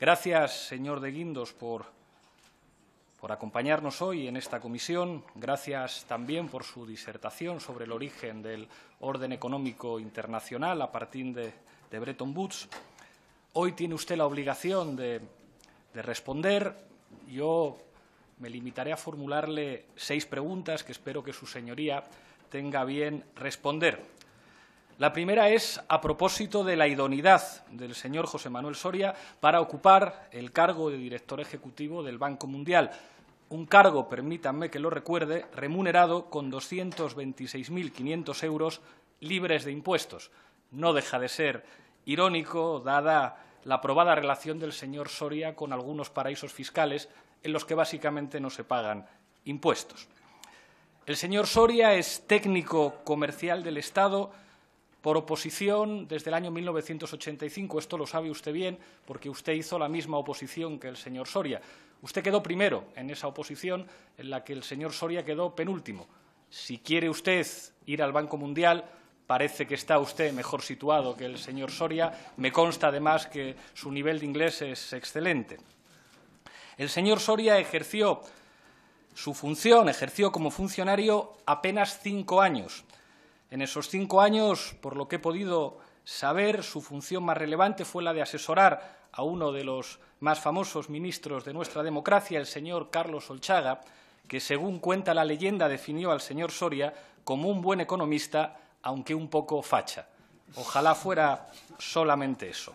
Gracias, señor de Guindos, por, acompañarnos hoy en esta comisión. Gracias también por su disertación sobre el origen del orden económico internacional a partir de, Bretton Woods. Hoy tiene usted la obligación de responder. Yo me limitaré a formularle seis preguntas que espero que su señoría tenga bien responder. La primera es a propósito de la idoneidad del señor José Manuel Soria para ocupar el cargo de director ejecutivo del Banco Mundial. Un cargo, permítanme que lo recuerde, remunerado con 226.500 euros libres de impuestos. No deja de ser irónico, dada la probada relación del señor Soria con algunos paraísos fiscales en los que básicamente no se pagan impuestos. El señor Soria es técnico comercial del Estado por oposición desde el año 1985. Esto lo sabe usted bien porque usted hizo la misma oposición que el señor Soria. Usted quedó primero en esa oposición en la que el señor Soria quedó penúltimo. Si quiere usted ir al Banco Mundial, parece que está usted mejor situado que el señor Soria. Me consta, además, que su nivel de inglés es excelente. El señor Soria ejerció su función, ejerció como funcionario apenas cinco años. En esos cinco años, por lo que he podido saber, su función más relevante fue la de asesorar a uno de los más famosos ministros de nuestra democracia, el señor Carlos Olchaga, que, según cuenta la leyenda, definió al señor Soria como un buen economista, aunque un poco facha. Ojalá fuera solamente eso.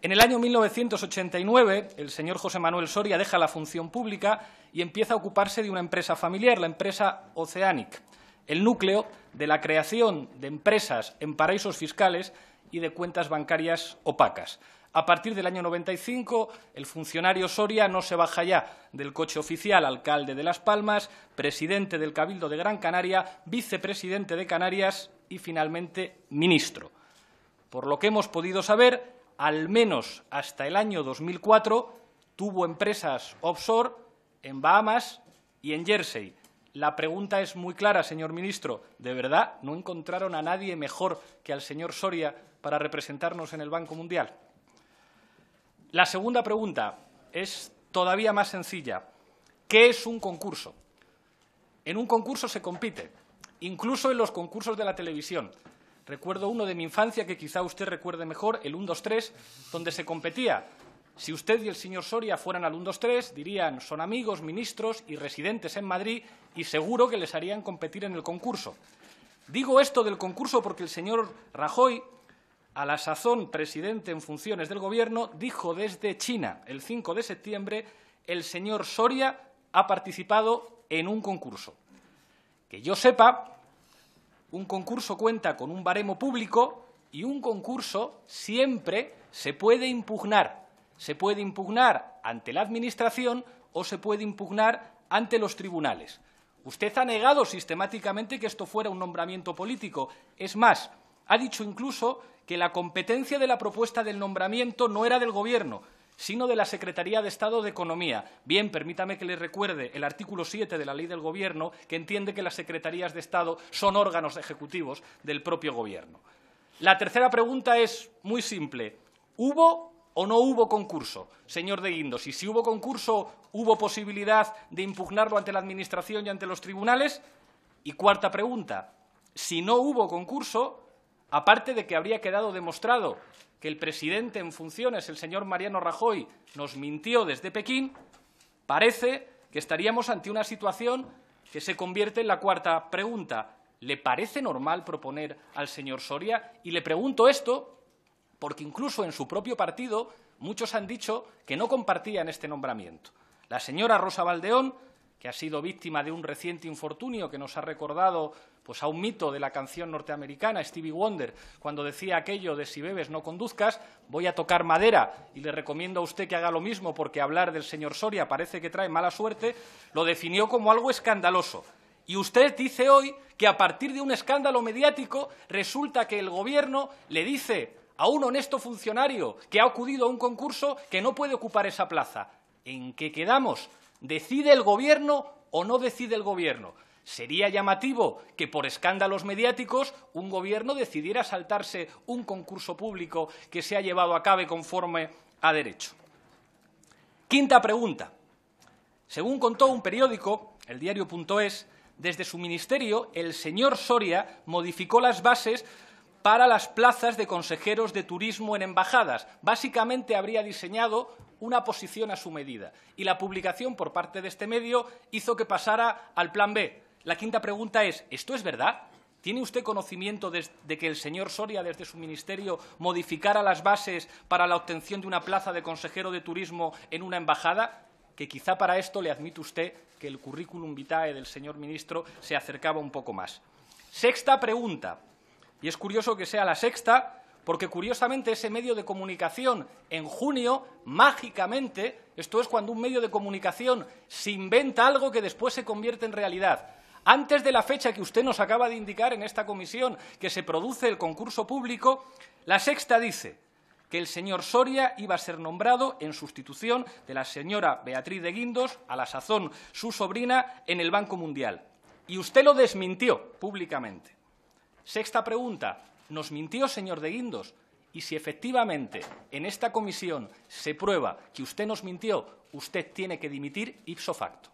En el año 1989, el señor José Manuel Soria deja la función pública y empieza a ocuparse de una empresa familiar, la empresa Oceanic el núcleo de la creación de empresas en paraísos fiscales y de cuentas bancarias opacas. A partir del año 95, el funcionario Soria no se baja ya del coche oficial, alcalde de Las Palmas, presidente del Cabildo de Gran Canaria, vicepresidente de Canarias y, finalmente, ministro. Por lo que hemos podido saber, al menos hasta el año 2004, tuvo empresas offshore en Bahamas y en Jersey la pregunta es muy clara, señor ministro. ¿De verdad no encontraron a nadie mejor que al señor Soria para representarnos en el Banco Mundial? La segunda pregunta es todavía más sencilla. ¿Qué es un concurso? En un concurso se compite, incluso en los concursos de la televisión. Recuerdo uno de mi infancia que quizá usted recuerde mejor, el 1-2-3, donde se competía si usted y el señor Soria fueran alumnos tres, dirían son amigos, ministros y residentes en Madrid y seguro que les harían competir en el concurso. Digo esto del concurso porque el señor Rajoy, a la sazón presidente en funciones del Gobierno, dijo desde China el 5 de septiembre el señor Soria ha participado en un concurso. Que yo sepa, un concurso cuenta con un baremo público y un concurso siempre se puede impugnar se puede impugnar ante la Administración o se puede impugnar ante los tribunales. Usted ha negado sistemáticamente que esto fuera un nombramiento político. Es más, ha dicho incluso que la competencia de la propuesta del nombramiento no era del Gobierno, sino de la Secretaría de Estado de Economía. Bien, permítame que le recuerde el artículo 7 de la Ley del Gobierno, que entiende que las secretarías de Estado son órganos ejecutivos del propio Gobierno. La tercera pregunta es muy simple. ¿Hubo o no hubo concurso, señor de Guindos? Y si hubo concurso, ¿hubo posibilidad de impugnarlo ante la Administración y ante los tribunales? Y cuarta pregunta, si no hubo concurso, aparte de que habría quedado demostrado que el presidente en funciones, el señor Mariano Rajoy, nos mintió desde Pekín, parece que estaríamos ante una situación que se convierte en la cuarta pregunta. ¿Le parece normal proponer al señor Soria? Y le pregunto esto porque incluso en su propio partido muchos han dicho que no compartían este nombramiento. La señora Rosa Valdeón, que ha sido víctima de un reciente infortunio que nos ha recordado pues, a un mito de la canción norteamericana, Stevie Wonder, cuando decía aquello de si bebes no conduzcas, voy a tocar madera y le recomiendo a usted que haga lo mismo porque hablar del señor Soria parece que trae mala suerte, lo definió como algo escandaloso. Y usted dice hoy que a partir de un escándalo mediático resulta que el Gobierno le dice a un honesto funcionario que ha acudido a un concurso que no puede ocupar esa plaza. ¿En qué quedamos? ¿Decide el Gobierno o no decide el Gobierno? Sería llamativo que por escándalos mediáticos un gobierno decidiera saltarse un concurso público que se ha llevado a cabo conforme a derecho. Quinta pregunta. Según contó un periódico, el diario.es, desde su ministerio el señor Soria modificó las bases para las plazas de consejeros de turismo en embajadas. Básicamente habría diseñado una posición a su medida. Y la publicación por parte de este medio hizo que pasara al plan B. La quinta pregunta es, ¿esto es verdad? ¿Tiene usted conocimiento de, que el señor Soria, desde su ministerio, modificara las bases para la obtención de una plaza de consejero de turismo en una embajada? Que quizá para esto le admite usted que el currículum vitae del señor ministro se acercaba un poco más. Sexta pregunta. Y es curioso que sea la sexta, porque curiosamente ese medio de comunicación en junio, mágicamente, esto es cuando un medio de comunicación se inventa algo que después se convierte en realidad. Antes de la fecha que usted nos acaba de indicar en esta comisión que se produce el concurso público, la sexta dice que el señor Soria iba a ser nombrado en sustitución de la señora Beatriz de Guindos, a la sazón su sobrina, en el Banco Mundial. Y usted lo desmintió públicamente. Sexta pregunta, ¿nos mintió, señor de Guindos? Y si efectivamente en esta comisión se prueba que usted nos mintió, usted tiene que dimitir ipso facto.